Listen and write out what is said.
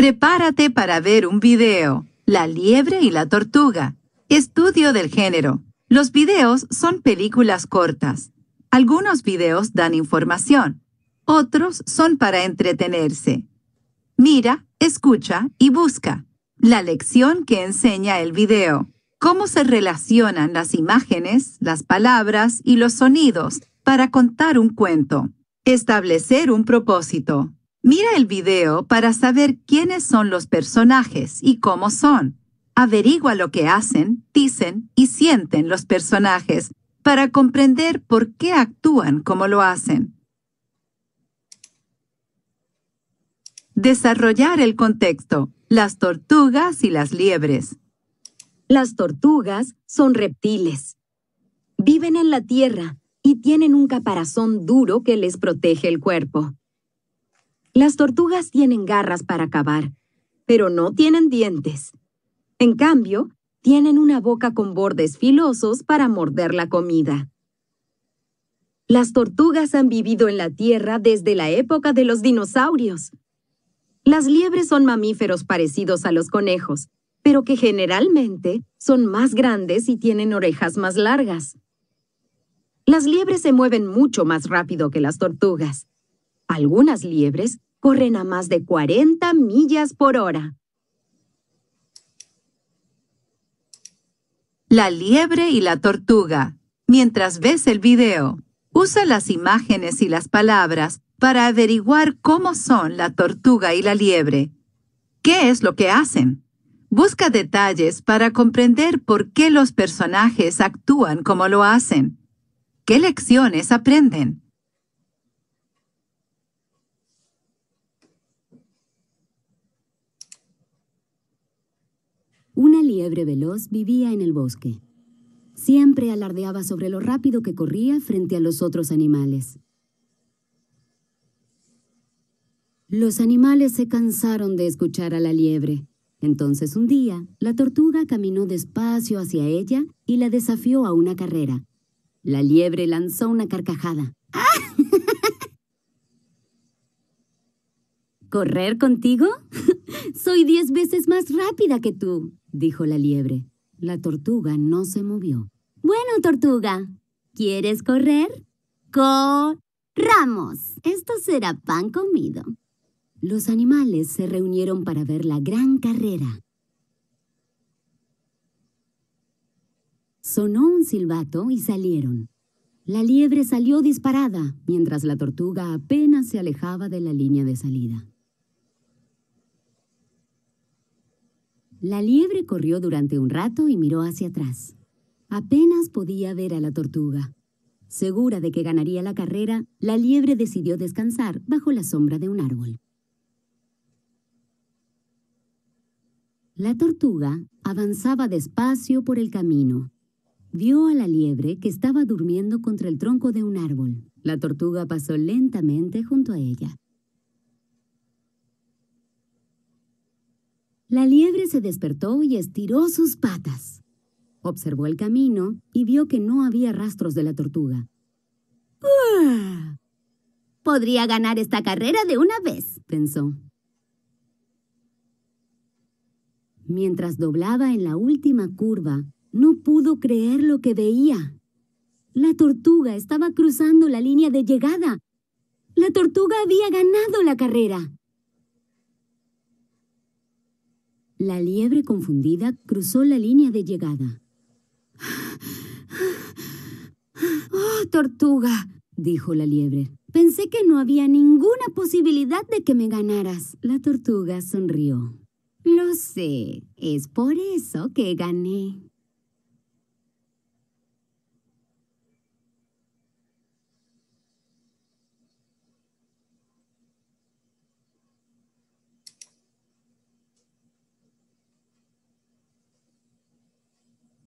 Prepárate para ver un video. La liebre y la tortuga. Estudio del género. Los videos son películas cortas. Algunos videos dan información. Otros son para entretenerse. Mira, escucha y busca. La lección que enseña el video. Cómo se relacionan las imágenes, las palabras y los sonidos para contar un cuento. Establecer un propósito. Mira el video para saber quiénes son los personajes y cómo son. Averigua lo que hacen, dicen y sienten los personajes para comprender por qué actúan como lo hacen. Desarrollar el contexto. Las tortugas y las liebres. Las tortugas son reptiles. Viven en la tierra y tienen un caparazón duro que les protege el cuerpo. Las tortugas tienen garras para cavar, pero no tienen dientes. En cambio, tienen una boca con bordes filosos para morder la comida. Las tortugas han vivido en la Tierra desde la época de los dinosaurios. Las liebres son mamíferos parecidos a los conejos, pero que generalmente son más grandes y tienen orejas más largas. Las liebres se mueven mucho más rápido que las tortugas. Algunas liebres corren a más de 40 millas por hora. La liebre y la tortuga. Mientras ves el video, usa las imágenes y las palabras para averiguar cómo son la tortuga y la liebre. ¿Qué es lo que hacen? Busca detalles para comprender por qué los personajes actúan como lo hacen. ¿Qué lecciones aprenden? liebre veloz vivía en el bosque. Siempre alardeaba sobre lo rápido que corría frente a los otros animales. Los animales se cansaron de escuchar a la liebre. Entonces un día, la tortuga caminó despacio hacia ella y la desafió a una carrera. La liebre lanzó una carcajada. ¡Ah! ¿Correr contigo? Soy diez veces más rápida que tú, dijo la liebre. La tortuga no se movió. Bueno, tortuga, ¿quieres correr? Corramos. Esto será pan comido. Los animales se reunieron para ver la gran carrera. Sonó un silbato y salieron. La liebre salió disparada, mientras la tortuga apenas se alejaba de la línea de salida. La liebre corrió durante un rato y miró hacia atrás. Apenas podía ver a la tortuga. Segura de que ganaría la carrera, la liebre decidió descansar bajo la sombra de un árbol. La tortuga avanzaba despacio por el camino. Vio a la liebre que estaba durmiendo contra el tronco de un árbol. La tortuga pasó lentamente junto a ella. La liebre se despertó y estiró sus patas. Observó el camino y vio que no había rastros de la tortuga. ¡Ah! Podría ganar esta carrera de una vez, pensó. Mientras doblaba en la última curva, no pudo creer lo que veía. La tortuga estaba cruzando la línea de llegada. La tortuga había ganado la carrera. La liebre confundida cruzó la línea de llegada. ¡Oh, tortuga! dijo la liebre. Pensé que no había ninguna posibilidad de que me ganaras. La tortuga sonrió. Lo sé, es por eso que gané.